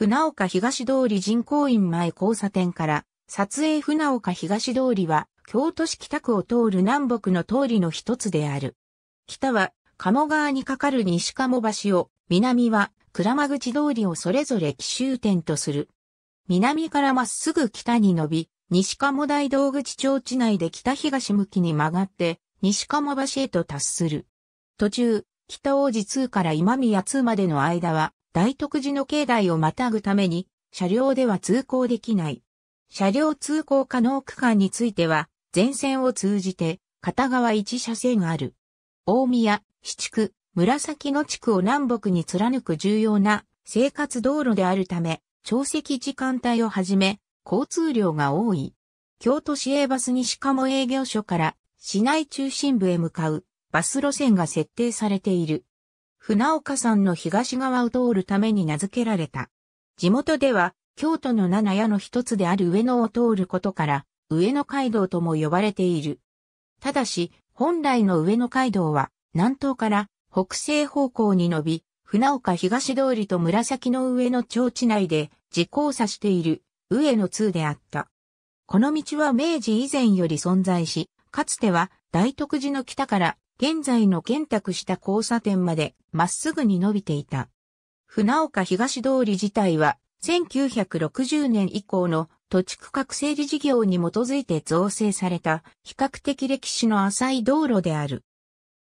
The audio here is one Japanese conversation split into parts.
船岡東通り人工院前交差点から、撮影船岡東通りは、京都市北区を通る南北の通りの一つである。北は、鴨川に架かる西鴨橋を、南は、倉間口通りをそれぞれ奇襲点とする。南からまっすぐ北に伸び、西鴨大道口町地内で北東向きに曲がって、西鴨橋へと達する。途中、北王子通から今宮通までの間は、大徳寺の境内をまたぐために、車両では通行できない。車両通行可能区間については、全線を通じて、片側一車線ある。大宮、四地区、紫野地区を南北に貫く重要な生活道路であるため、長席時間帯をはじめ、交通量が多い。京都市営バス西鴨営業所から市内中心部へ向かうバス路線が設定されている。船岡山の東側を通るために名付けられた。地元では、京都の七屋の一つである上野を通ることから、上野街道とも呼ばれている。ただし、本来の上野街道は、南東から北西方向に伸び、船岡東通りと紫の上野町地内で自交差している上野通であった。この道は明治以前より存在し、かつては大徳寺の北から現在の建託した交差点までまっすぐに伸びていた。船岡東通り自体は1960年以降の土地区画整理事業に基づいて造成された比較的歴史の浅い道路である。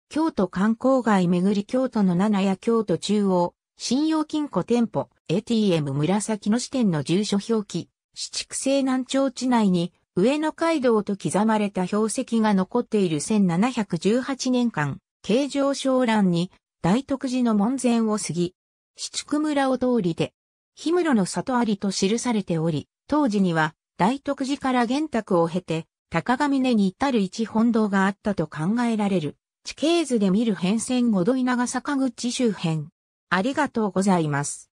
京都観光街巡り京都の七谷京都中央、信用金庫店舗、ATM 紫野支店の住所表記、市畜西南町地内に上野街道と刻まれた標石が残っている1718年間、京城小乱に大徳寺の門前を過ぎ、四竹村を通りで、氷室の里ありと記されており、当時には大徳寺から玄卓を経て、高峰に至る一本堂があったと考えられる。地形図で見る変遷五度稲ヶ坂口周辺。ありがとうございます。